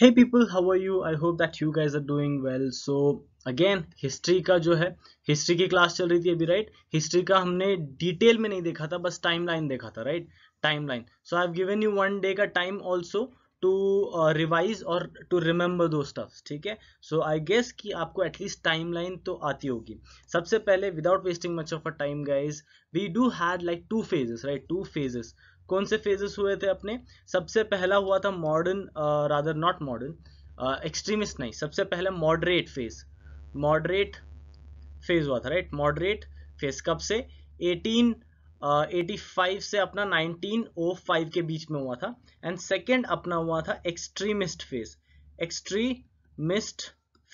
hey people how are you i hope that you guys are doing well so again history का जो है history की class चल रही थी अभी राइट हिस्ट्री का हमने डिटेल में नहीं देखा था बस टाइमलाइन देखा था right timeline so I have given you one day का टाइम ऑल्सो टू रिवाइज और टू रिमेंबर दो स्टफ्स ठीक है सो आई गेस कि आपको एटलीस्ट टाइम लाइन तो आती होगी सबसे पहले without wasting much of a time guys we do had like two phases right two phases कौन से फेजेस हुए थे अपने सबसे पहला हुआ था moderate rather not moderate extremist नहीं सबसे पहले मॉडरेट फेज मॉडरेट फेज हुआ था राइट मॉडरेट फेज कब से 1885 uh, से अपना 1905 के बीच में हुआ था एंड सेकेंड अपना हुआ था extremist phase extremist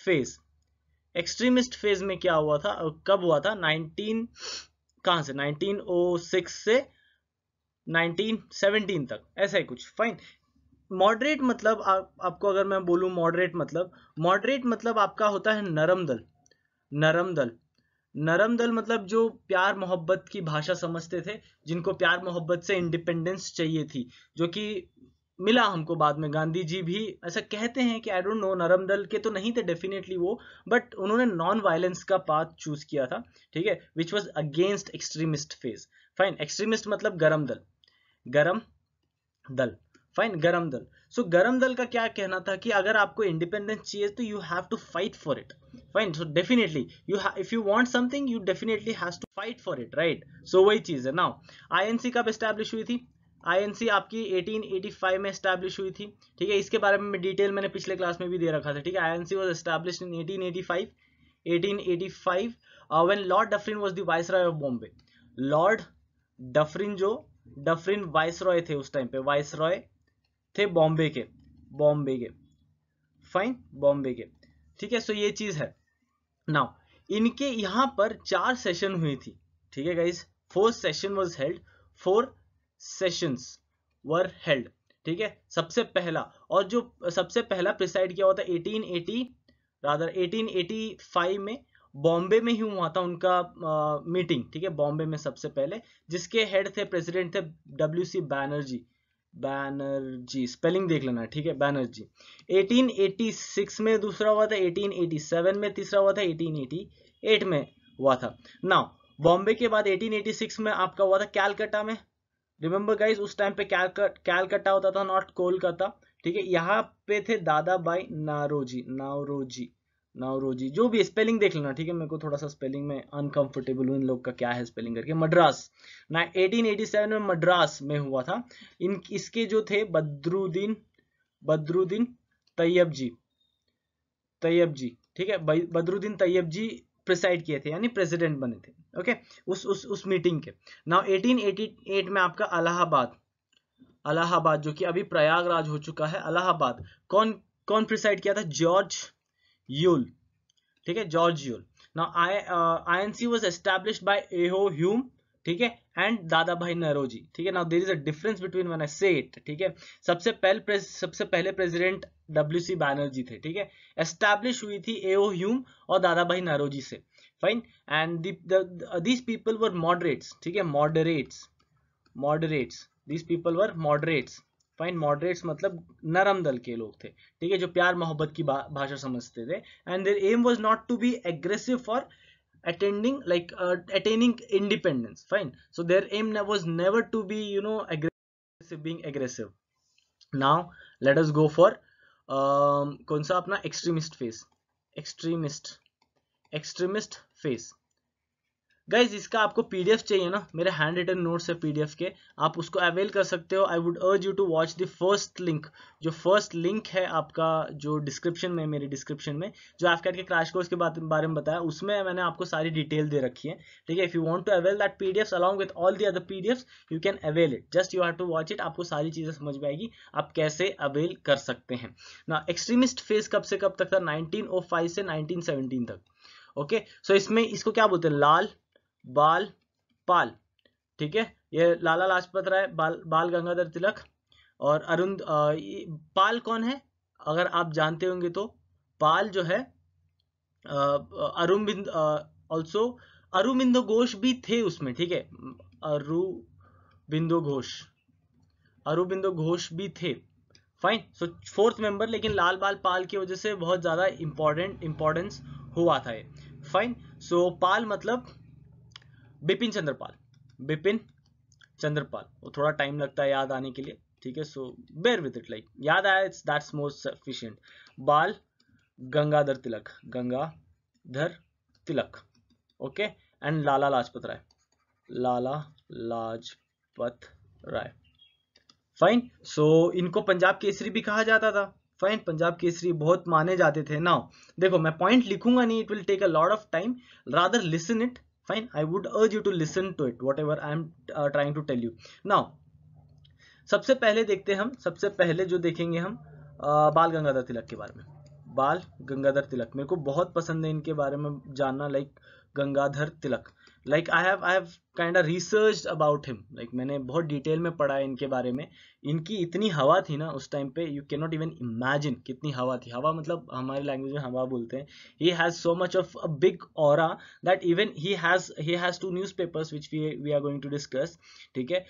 phase extremist phase में क्या हुआ था कब हुआ था 19 कहां से 1906 से 1917 तक ऐसा ही कुछ फाइन मॉडरेट मतलब आप, आपको अगर मैं बोलूं मॉडरेट मतलब मॉडरेट मतलब आपका होता है नरम दल नरम दल नरम दल मतलब जो प्यार मोहब्बत की भाषा समझते थे जिनको प्यार मोहब्बत से इंडिपेंडेंस चाहिए थी जो कि मिला हमको बाद में गांधी जी भी ऐसा कहते हैं कि आई डोंट नो नरम दल के तो नहीं थे डेफिनेटली वो बट उन्होंने नॉन वायलेंस का पाथ चूज किया था ठीक है which was against extremist phase fine extremist मतलब गरम दल गरम दल फाइन गरम दल सो so, गरम दल का क्या कहना था कि अगर आपको इंडिपेंडेंस चाहिए तो you have to fight for it fine so definitely you if you want something you definitely has to fight for it right so वही चीज है नाउ आईएनसी कब एस्टैब्लिश हुई थी आईएनसी आपकी 1885 में एस्टैब्लिश हुई थी ठीक है इसके बारे में डिटेल मैंने पिछले क्लास में भी दे रखा था ठीक है INC was establish in 1885 1885 when Lord Dufferin was the viceroy of Bombay Lord Dufferin जो डफरिन वाइस रॉय थे उस टाइम पे वाइस रॉय थे बॉम्बे के बॉम्बे के फाइन बॉम्बे के ठीक है सो ये चीज है नाउ इनके यहां पर चार सेशन हुई थी ठीक है guys four session was held four sessions were held ठीक है सबसे पहला और जो सबसे पहला प्रिसाइड किया हुआ था 1880 रादर 1885 में बॉम्बे में ही हुआ था उनका मीटिंग ठीक है बॉम्बे में सबसे पहले जिसके हेड थे प्रेसिडेंट थे W C Banerjee Banerjee spelling देख लेना ठीक है बैनर्जी 1886 में दूसरा हुआ था 1887 में तीसरा हुआ था 1888 में हुआ था नाउ बॉम्बे के बाद 1886 में आपका हुआ था कैलकटा में रिमेंबर गाइज उस टाइम पे कैलकट कैलकटा होता था नॉट कोलकाता ठीक है यहाँ पे थे दादा बाई नारोजी नारोजी नाउ रोजी जो भी स्पेलिंग देख लेना ठीक है मेरे को थोड़ा सा स्पेलिंग में अनकंफर्टेबल हूँ इन लोग का क्या है स्पेलिंग करके मद्रास ना 1887 में मद्रास में हुआ था इन इसके जो थे बद्रुद्दीन बद्रुद्दीन तैयब जी तैयब जी ठीक है बद्रुद्दीन तैयब जी प्रिसाइड किए थे यानी प्रेसिडेंट बने थे ओके उस उस उस मीटिंग के नाउ 1888 में आपका अलाहाबाद अलाहाबाद जो कि अभी प्रयागराज हो चुका है अलाहाबाद कौन कौन प्रिसाइड किया था जॉर्ज यूल ठीक है जॉर्ज यूल ना I N C was establish by A O Hume ठीक है एंड दादा भाई नरोजी ठीक है ना there is a difference between one I set ठीक है सबसे पहले सबसे पहले प्रेसिडेंट डब्ल्यू सी बैनर्जी थे ठीक है एस्टैब्लिश हुई थी एओ ह्यूम और दादा भाई नरोजी से fine and these people were moderates ठीक है moderates moderates these people were moderates fine moderates मतलब नरम दल के लोग थे ठीक है जो प्यार मोहब्बत की भाषा समझते थे and their aim was not to be aggressive for attending like attaining independence fine so their aim was never to be you know aggressive being aggressive now let's go for कौन सा अपना extremist phase extremist extremist phase guys इसका आपको PDF चाहिए ना मेरे handwritten notes है PDF के आप उसको अवेल कर सकते हो I would urge you to watch the first link जो फर्स्ट लिंक है आपका जो डिस्क्रिप्शन में मेरे डिस्क्रिप्शन में जो आप के क्रैश कोर्स के बारे में बताया उसमें मैंने आपको सारी डिटेल दे रखी है ठीक है if you want to avail that P D along with all the other P you can avail it just you have to watch it आपको सारी चीज़ें समझ में आएगी आप कैसे अवेल कर सकते हैं ना एक्सट्रीमिस्ट फेज कब से कब तक था नाइनटीन से नाइनटीन तक ओके okay? सो so इसमें इसको क्या बोलते हैं लाल बाल पाल ठीक है ये लाला लाजपत राय बाल बाल गंगाधर तिलक और अरुण पाल कौन है अगर आप जानते होंगे तो पाल जो है अरुण बिंद ऑल्सो अरुबिंदो घोष भी थे उसमें ठीक है अरुबिंदो घोष अरुबिंदो घोष भी थे फाइन सो फोर्थ मेंबर लेकिन लाल बाल पाल की वजह से बहुत ज़्यादा इंपॉर्टेंट इंपॉर्टेंस हुआ था ये फाइन सो so, पाल मतलब बिपिन चंद्रपाल बिपिन चंद्रपाल वो थोड़ा टाइम लगता है याद आने के लिए ठीक है सो बेर विद इट लाइक याद आया it's that's most sufficient Bal Gangadhar Tilak Gangadhar Tilak okay and Lala Lajpat Rai Lala Lajpat Rai fine so इनको पंजाब केसरी भी कहा जाता था फाइन पंजाब केसरी बहुत माने जाते थे ना देखो मैं पॉइंट लिखूंगा नहीं it will take a lot of time rather listen it fine i would urge you to listen to it whatever i am uh, trying to tell you now सबसे पहले देखते हम सबसे पहले जो देखेंगे हम आ, uh, बाल गंगाधर तिलक के बारे में बाल गंगाधर तिलक मेरे को बहुत पसंद है इनके बारे में जानना like like, Gangadhar Tilak like I have I have kind of research about him like मैंने बहुत डिटेल में पढ़ा है इनके बारे में इनकी इतनी हवा थी ना उस टाइम पे you can not even imagine कितनी हवा थी हवा मतलब हमारे लैंग्वेज में हवा बोलते हैं he has so much of a big और that even he has he has two newspapers which we we are going to discuss ठीक है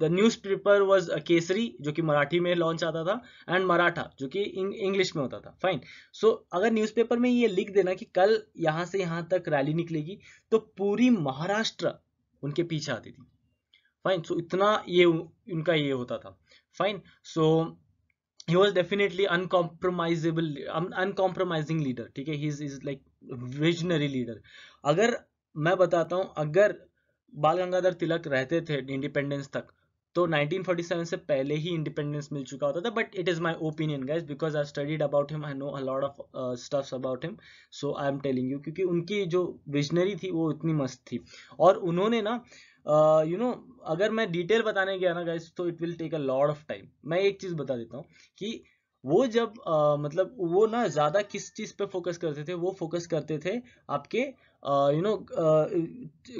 the newspaper was Kesari जो कि मराठी में लॉन्च आता था एंड मराठा जो कि इंग्लिश में होता था फाइन सो so, अगर न्यूज पेपर में ये लिख देना कि कल यहाँ से यहाँ तक रैली निकलेगी तो पूरी महाराष्ट्र उनके पीछे आती थी फाइन सो so, इतना ये उनका ये होता था fine so he was definitely uncompromisable uncompromising leader ठीक है he is is like visionary leader अगर मैं बताता हूँ अगर बाल गंगाधर तिलक रहते थे इंडिपेंडेंस तक तो 1947 से पहले ही इंडिपेंडेंस मिल चुका होता था but it is my opinion guys because I studied about him I know a lot of stuffs about him so I am telling you क्योंकि उनकी जो विजनरी थी वो इतनी मस्त थी और उन्होंने ना you uh, know you know, अगर मैं डिटेल बताने गया ना गाइज तो it will take a lot of time मैं एक चीज़ बता देता हूँ कि वो जब uh, मतलब वो ना ज़्यादा किस चीज़ पे फोकस करते थे वो फोकस करते थे आपके यू नो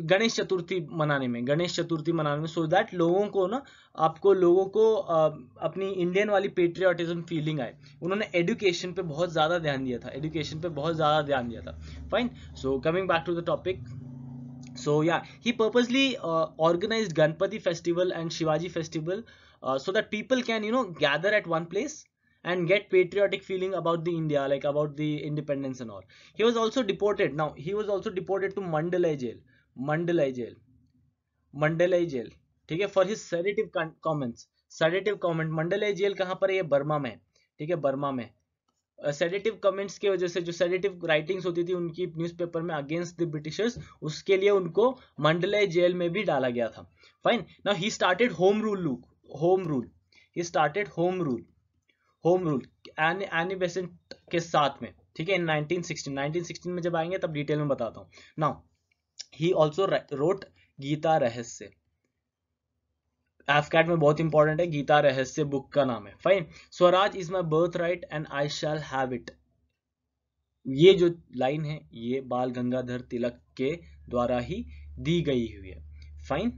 गणेश चतुर्थी मनाने में गणेश चतुर्थी मनाने में सो so दैट लोगों को ना आपको लोगों को uh, अपनी इंडियन वाली पेट्रियाटिज्म फीलिंग आए उन्होंने एडुकेशन पे बहुत ज़्यादा ध्यान दिया था एडुकेशन पे बहुत ज़्यादा ध्यान दिया था fine so coming back to the topic so yeah he purposely organize Ganpati festival and Shivaji festival so that people can you know gather at one place and get patriotic feeling about the India, like about the independence and all. He was also deported. Now he was also deported to Mandalay jail. Mandalay jail. Mandalay jail. theek hai for his sedative comments sedative comment mandalay jail kahan par hai ye burma mein theek hai burma mein sedative comments की वजह से जो sedative writings होती थी उनकी newspaper में against the Britishers उसके लिए उनको मंडले जेल में भी डाला गया था fine now he started home rule look home rule he started home rule home rule Annie Besant के साथ में ठीक है इन 1916 1916 में जब आएंगे तब डिटेल में बताता हूँ now he also wrote Gita Rahasya एफकैट में बहुत इंपॉर्टेंट है गीता रहस्य बुक का नाम है fine Swaraj is my birth right and I shall have it ये जो लाइन है ये बाल गंगाधर तिलक के द्वारा ही दी गई हुई है फाइन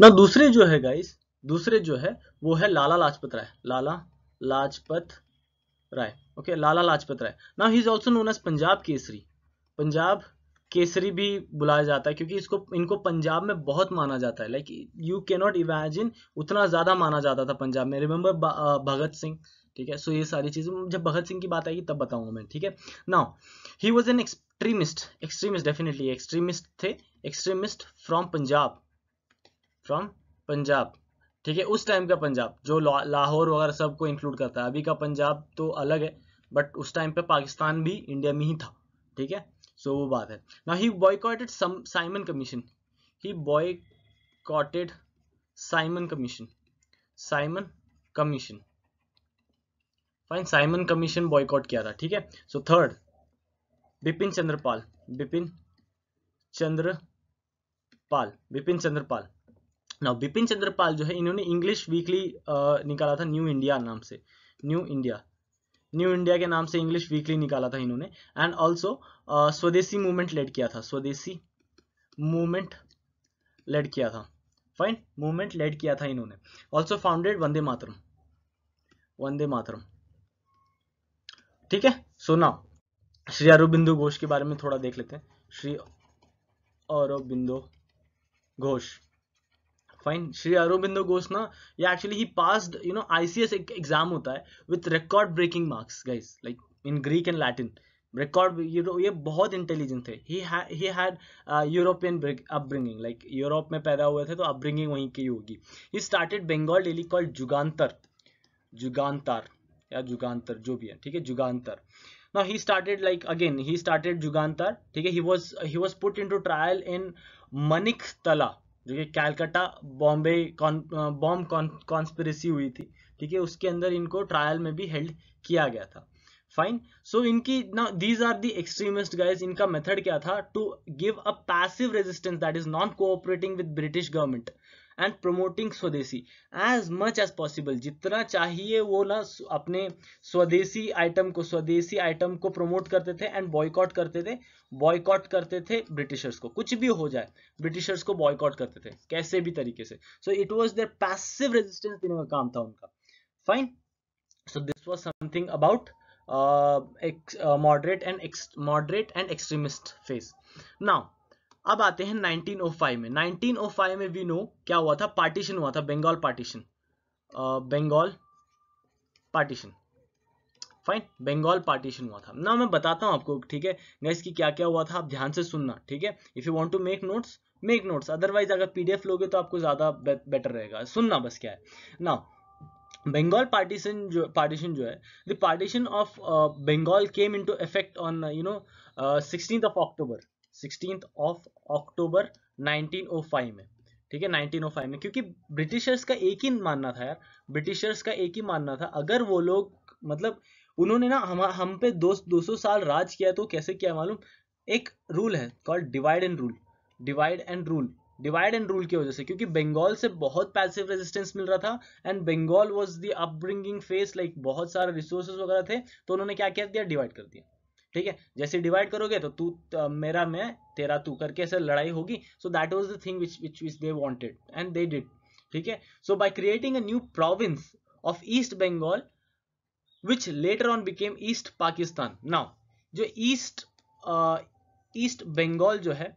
ना दूसरे जो है गाइस दूसरे जो है वो है Lala Lajpat Rai Lala Lajpat Rai okay Lala Lajpat Rai now he is also known as Punjab Kesari Punjab Kesari भी बुलाया जाता है क्योंकि इसको इनको पंजाब में बहुत माना जाता है like you can not imagine उतना ज़्यादा माना जाता था पंजाब में रिमेंबर भगत सिंह ठीक है सो so ये सारी चीज़ें जब भगत सिंह की बात आएगी तब बताऊंगा मैं ठीक है now he was an extremist extremist definitely extremist थे extremist from Punjab from Punjab ठीक है उस टाइम का पंजाब जो लाहौर वगैरह सब को इंक्लूड करता है अभी का पंजाब तो अलग है बट उस टाइम पे पाकिस्तान भी इंडिया में ही था ठीक है सो वो बात है ना he boycotted Simon Commission he boycotted Simon Commission Simon Commission fine Simon Commission boycott किया था ठीक है सो थर्ड बिपिन चंद्रपाल बिपिन चंद्रपाल बिपिन चंद्रपाल ना बिपिन चंद्रपाल जो है इन्होंने इंग्लिश वीकली निकाला था न्यू इंडिया नाम से न्यू इंडिया न्यू इंडिया के नाम से इंग्लिश वीकली निकाला था इन्होंने and also swadeshi movement led किया था स्वदेशी मूवमेंट लेड किया था फाइन मूवमेंट लेड किया था इन्होंने ऑल्सो फाउंडेड वंदे मातरम वंदे मातरम ठीक है सो नाउ श्री अरुबिंदु घोष के बारे में थोड़ा देख लेते हैं श्री अरुबिंदो घोष फाइन श्री अरविंदो घोष ना ये actually he pass you know ICS एक एग्जाम होता है with record breaking marks guys like in Greek and Latin record ये बहुत इंटेलिजेंट थे he had European upbringing like Europe में पैदा हुए थे तो अपब्रिंगिंग वहीं की होगी he started Bengal daily called जुगान्तर Jugantar या जुगान्तर जो भी है ठीक है Jugantar now started like again he started Jugantar ठीक है ही was he was put into trial in maniktala जो कि कैलकाटा बॉम्बे बॉम्ब कॉन्स्पिरसी हुई थी ठीक है उसके अंदर इनको ट्रायल में भी हेल्ड किया गया था फाइन सो इनकी ना these are the extremist guys इनका मेथड क्या था to give a passive resistance that is non cooperating with British government and promoting swadeshi as much as possible जितना चाहिए वो ना अपने स्वदेशी आइटम को स्वदेशी आइटम को प्रमोट करते थे एंड बॉयकॉट करते थे बॉयकॉट करते थे ब्रिटिशर्स को कुछ भी हो जाए ब्रिटिशर्स को बॉयकॉट करते थे कैसे भी तरीके से so it was their passive resistance देने का काम था उनका fine so this was something about moderate and moderate and extremist phase now अब आते हैं 1905 में 1905 में वी नो क्या हुआ था पार्टीशन हुआ था Bengal partition Bengal partition fine Bengal partition हुआ था ना मैं बताता हूं आपको ठीक है नेक्स्ट की क्या क्या हुआ था आप ध्यान से सुनना ठीक है if you want to make notes make notes otherwise अगर पीडीएफ लोगे तो आपको ज्यादा बे, बेटर रहेगा सुनना बस क्या है ना बंगाल पार्टीशन जो पार्टीशन जो है the partition of Bengal came into effect on you know sixteen of October sixteen of October 1905 में ठीक है 1905 में क्योंकि ब्रिटिशर्स का एक ही मानना था यार ब्रिटिशर्स का एक ही मानना था अगर वो लोग मतलब उन्होंने ना हम हम पे दो दो साल राज किया तो कैसे किया मालूम एक रूल है called divide and rule divide and rule divide and rule की वजह से क्योंकि बंगाल से बहुत पैसिव रेजिस्टेंस मिल रहा था and Bengal was the upbringing phase like बहुत सारे रिसोर्सेज वगैरह थे तो उन्होंने क्या किया दिया डिवाइड कर दिया ठीक है जैसे डिवाइड करोगे तो तू मेरा मैं तेरा तू करके ऐसे लड़ाई होगी so that was the thing which which which they wanted and they did ठीक है so by creating a new province of East Bengal which later on became East Pakistan now जो ईस्ट ईस्ट बंगाल जो है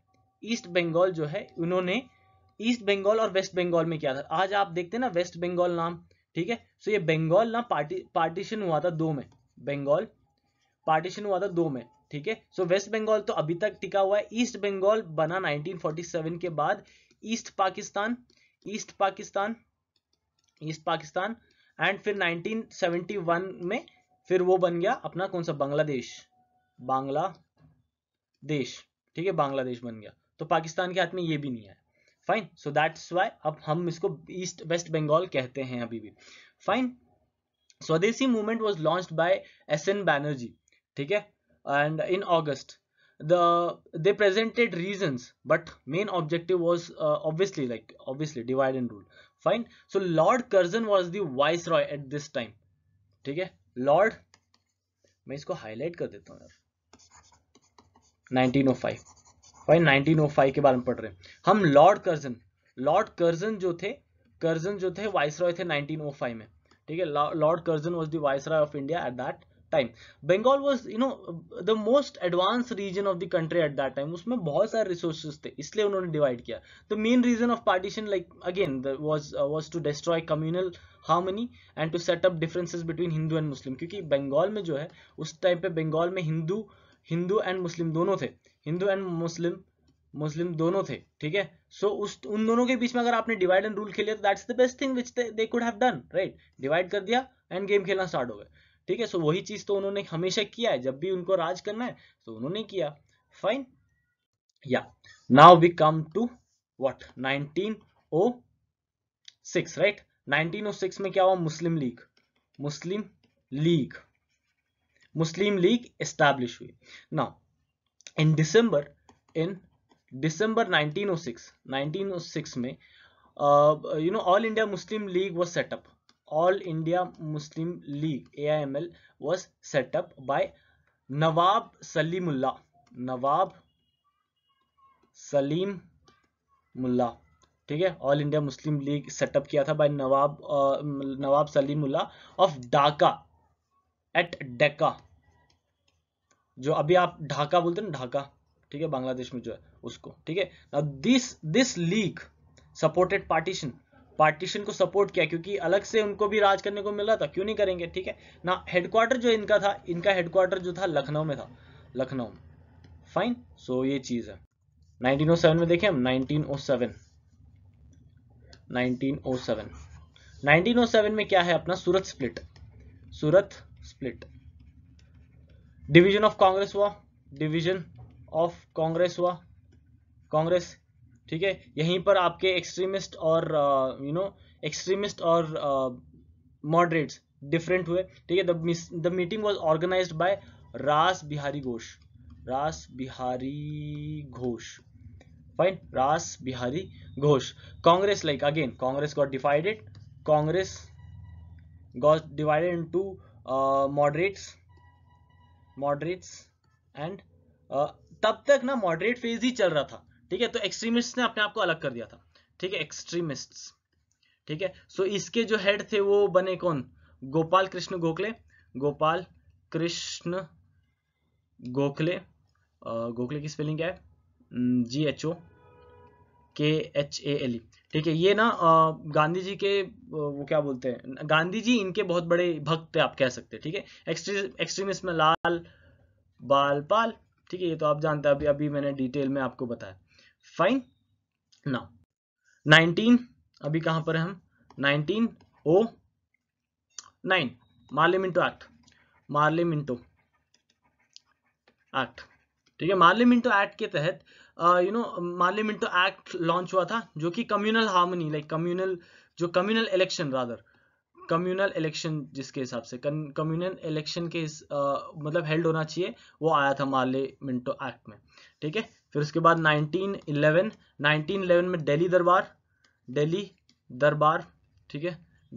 ईस्ट बंगाल जो है उन्होंने ईस्ट बंगाल और waste Bengal में किया था आज आप देखते हैं ना वेस्ट बंगाल नाम ठीक है सो ये बंगाल ना पार्टी पार्टीशन हुआ था दो में बंगाल पार्टीशन हुआ था दो में ठीक है सो वेस्ट बंगाल तो अभी तक टिका हुआ है ईस्ट बंगाल बना 1947 के बाद East Pakistan East Pakistan East Pakistan and फिर 1971 में फिर वो बन गया अपना कौन सा बांग्लादेश बांग्ला देश ठीक है बांग्लादेश बन गया तो पाकिस्तान के हाथ में ये भी नहीं आया फाइन सो दैट्स वाई अब हम इसको ईस्ट वेस्ट बंगाल कहते हैं अभी भी fine swadeshi movement was launch by S N Banerjee ठीक है and in August the they presented reasons but main objective was uh, obviously like obviously divide and rule fine so lord curzon was the viceroy at this time theek hai lord main isko highlight kar deta hu yaar 1905 fine 1905 ke bare mein पढ़ rahe hum lord curzon lord curzon jo the curzon jo the viceroy the 1905 mein theek hai lord curzon was the viceroy of india at that time bengal was you know the most advanced region of the country at that time उसमें बहुत सारे resources थे इसलिए उन्होंने divide किया the main reason of partition like again the, was uh, was to destroy communal harmony and to set up differences between Hindu and Muslim क्योंकि Bengal में जो है उस time पे Bengal में Hindu Hindu and Muslim दोनों थे Hindu and Muslim मुस्लिम दोनों थे ठीक है सो so, उस उन दोनों के बीच में अगर आपने डिवाइड एंड रूल खेलिया तो that's the best thing which they could have done right divide कर दिया एंड गेम खेलना स्टार्ट हो गया ठीक है सो वही चीज तो उन्होंने हमेशा किया है जब भी उनको राज करना है तो उन्होंने किया fine yeah now we come to nineteen o six right nineteen o six में क्या हुआ Muslim League Muslim League Muslim League establish हुई now in December in December 1906 1906 में you know All India Muslim League was set up Muslim League A I M L was set up by Nawab Salimullah Nawab Salim Mullah ठीक है All India Muslim League set up किया था by Nawab Nawab Nawab Salimullah of Dhaka at Dacca जो अभी आप ढाका बोलते हैं ना ढाका ठीक है बांग्लादेश में जो है उसको ठीक है this this league supported partition partition को सपोर्ट किया क्योंकि अलग से उनको भी राज करने को मिला था क्यों नहीं करेंगे ठीक है ना हेडक्वार्टर जो इनका था इनका हेडक्वार्टर जो था लखनऊ में था लखनऊ फाइन सो ये चीज है 1907 में देखें हम 1907 1907 1907 में क्या है अपना Surat split Surat split division of Congress हुआ डिवीजन ऑफ कांग्रेस हुआ कांग्रेस ठीक है यहीं पर आपके एक्सट्रीमिस्ट और यू नो एक्सट्रीमिस्ट और मॉडरेट्स uh, डिफरेंट हुए ठीक है the meeting was organize by Ras Bihari Ghosh Ras Bihari Ghosh fine Ras Bihari Ghosh Congress like again Congress got divided Congress got divided into moderates moderates and तब तक ना मॉडरेट फेज ही चल रहा था ठीक है तो एक्सट्रीमिस्ट ने अपने आप को अलग कर दिया था ठीक है एक्सट्रीमिस्ट ठीक है सो इसके जो हेड थे वो बने कौन गोपाल कृष्ण गोखले गोपाल कृष्ण गोखले गोखले की स्पेलिंग क्या है जी एच ओ के एच ए एल ई ठीक है ये ना गांधी जी के वो क्या बोलते हैं गांधी जी इनके बहुत बड़े भक्त थे आप कह सकते हैं ठीक है एक्सट्रीमिस्ट में लाल बाल पाल ठीक है ये तो आप जानते हैं अभी अभी मैंने डिटेल में आपको बताया फाइन ना नाइनटीन अभी कहां पर है हम nineteen o nine Morley Minto act Morley Minto act ठीक है मार्लिम इंटू एक्ट के तहत you know Morley Minto act launch हुआ था जो कि कम्युनल हार्मनी लाइक कम्युनल जो communal election rather communal election जिसके हिसाब से कम्युनल इलेक्शन के इस, uh, मतलब हेल्ड होना चाहिए वो आया था मार्ले मिंटो एक्ट में ठीक है फिर उसके बाद 1911 1911 में दिल्ली दरबार दिल्ली दरबार ठीक है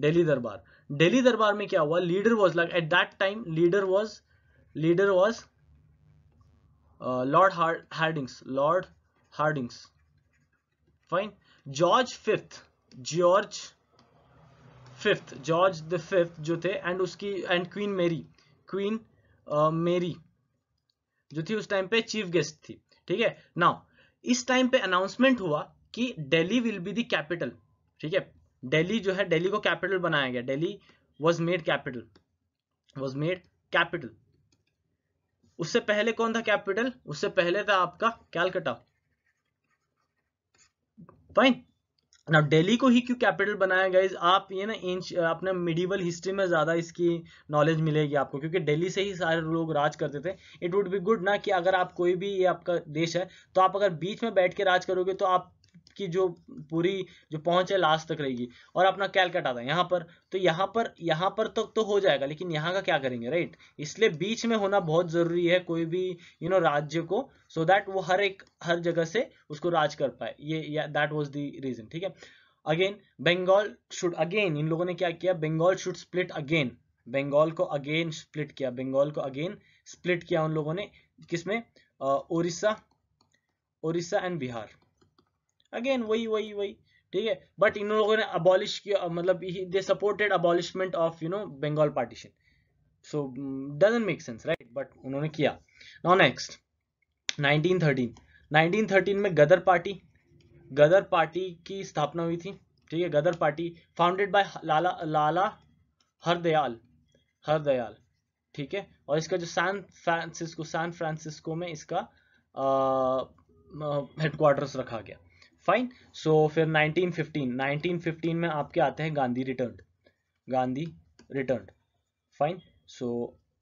दिल्ली दरबार दिल्ली दरबार में क्या हुआ leader was like at that time leader was leader was Lord Hardinge's Lord Hardinge's fine George fifth George fifth George the fifth जो थे एंड उसकी एंड क्वीन मेरी क्वीन मेरी जो थी उस टाइम पे चीफ गेस्ट थी ठीक है नाउ इस टाइम पे अनाउंसमेंट हुआ कि Delhi will be the capital ठीक है दिल्ली जो है दिल्ली को कैपिटल बनाया गया Delhi was made capital was made capital उससे पहले कौन था कैपिटल उससे पहले था आपका कैलकटा फाइन ना दिल्ली को ही क्यों कैपिटल बनाया गया आप ये ना इंच अपने मिडिवल हिस्ट्री में ज़्यादा इसकी नॉलेज मिलेगी आपको क्योंकि दिल्ली से ही सारे लोग राज करते थे इट वुड बी गुड ना कि अगर आप कोई भी ये आपका देश है तो आप अगर बीच में बैठ के राज करोगे तो आप की जो पूरी जो पहुंच है लास्ट तक रहेगी और अपना कैलकाटा था यहाँ पर तो यहाँ पर यहाँ पर तो, तो हो जाएगा लेकिन यहाँ का क्या करेंगे राइट इसलिए बीच में होना बहुत जरूरी है कोई भी यू you नो know, राज्य को सो so दैट वो हर एक हर जगह से उसको राज कर पाए ये दैट वॉज द रीजन ठीक है अगेन बंगाल शुड अगेन इन लोगों ने क्या किया Bengal should split again Bengal को अगेन स्प्लिट किया बंगाल को अगेन स्प्लिट किया उन लोगों ने किसमें ओरिसा ओरिसा एंड बिहार अगेन वही वही वही ठीक है बट इन लोगों ने अबॉलिश किया मतलब they supported abolishment of you know Bengal partition so doesn't make sense right but उन्होंने किया नाउ नेक्स्ट 1913 1913 में गदर पार्टी गदर पार्टी की स्थापना हुई थी ठीक है Ghadar Party founded by Lala Lala Hardayal Hardayal ठीक है और इसका जो सैन फ्रांसिस्को सैन फ्रांसिस्को में इसका हेडक्वार्टर्स रखा गया फाइन सो फिर 1915 1915 में आपके आते हैं Gandhi return Gandhi return fine so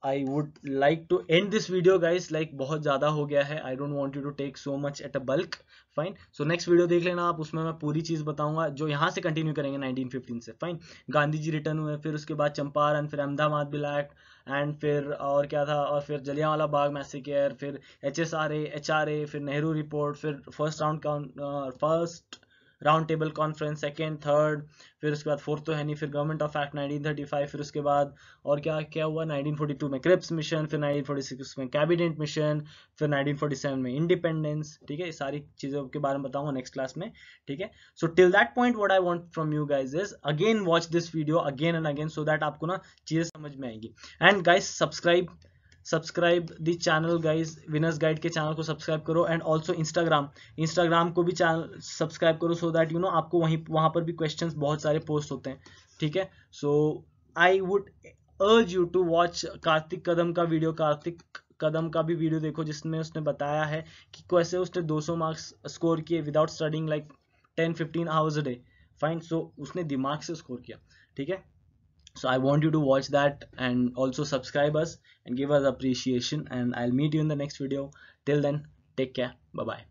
I would like to end this video guys like बहुत ज़्यादा हो गया है I don't want you to take so much at a bulk fine so next video देख लेना आप उसमें मैं पूरी चीज़ बताऊंगा जो यहाँ से कंटिन्यू करेंगे 1915 से फाइन गांधी जी रिटर्न हुए फिर उसके बाद चंपारण फिर अहमदाबाद भी एक्ट एंड फिर और क्या था और फिर जलियावाला बाग मैसेकेयर फिर H S R A H R A फिर नेहरू रिपोर्ट फिर first round first round table conference second third फिर उसके बाद फोर्थ तो है नहीं फिर गवर्नमेंट ऑफ एक्ट 1935 फिर उसके बाद और क्या क्या हुआ 1942 में क्रिप्स मिशन फिर 1946 में कैबिनेट मिशन फिर 1947 में इंडिपेंडेंस ठीक है ये सारी चीज़ों के बारे में बताऊंगा नेक्स्ट क्लास में ठीक है so till that point what I want from you guys is again watch this video again and again so that आपको ना चीज़ें समझ में आएंगी and guys subscribe subscribe the channel guys Winners Guide के चैनल को सब्सक्राइब करो and also Instagram Instagram को भी चैनल सब्सक्राइब करो सो दैट यू नो आपको वहीं वहाँ पर भी क्वेश्चन बहुत सारे पोस्ट होते हैं ठीक है so I would urge you to watch Kartik Kadam का वीडियो कार्तिक कदम का भी वीडियो देखो जिसमें उसने बताया है कि कैसे उसने 200 मार्क्स स्कोर किए without studying like 10-15 hours a day fine so उसने दिमाग से स्कोर किया ठीक है so i want you to watch that and also subscribe us and give us appreciation and i'll meet you in the next video till then take care bye bye